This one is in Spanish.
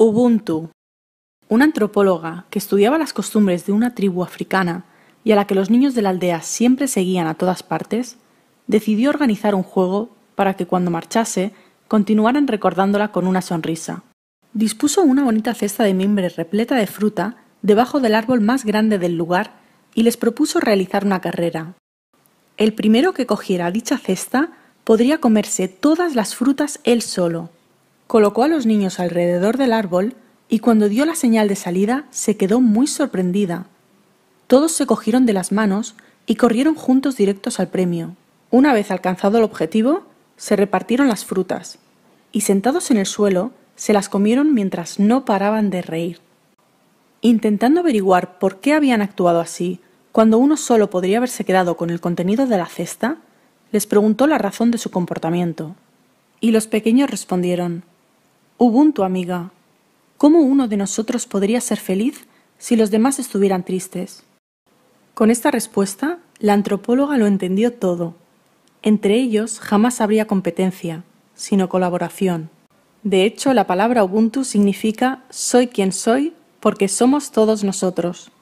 Ubuntu. Una antropóloga que estudiaba las costumbres de una tribu africana y a la que los niños de la aldea siempre seguían a todas partes, decidió organizar un juego para que cuando marchase continuaran recordándola con una sonrisa. Dispuso una bonita cesta de mimbre repleta de fruta debajo del árbol más grande del lugar y les propuso realizar una carrera. El primero que cogiera dicha cesta podría comerse todas las frutas él solo, colocó a los niños alrededor del árbol y cuando dio la señal de salida se quedó muy sorprendida. Todos se cogieron de las manos y corrieron juntos directos al premio. Una vez alcanzado el objetivo, se repartieron las frutas y sentados en el suelo se las comieron mientras no paraban de reír. Intentando averiguar por qué habían actuado así, cuando uno solo podría haberse quedado con el contenido de la cesta, les preguntó la razón de su comportamiento. Y los pequeños respondieron Ubuntu, amiga. ¿Cómo uno de nosotros podría ser feliz si los demás estuvieran tristes? Con esta respuesta, la antropóloga lo entendió todo. Entre ellos jamás habría competencia, sino colaboración. De hecho, la palabra Ubuntu significa soy quien soy porque somos todos nosotros.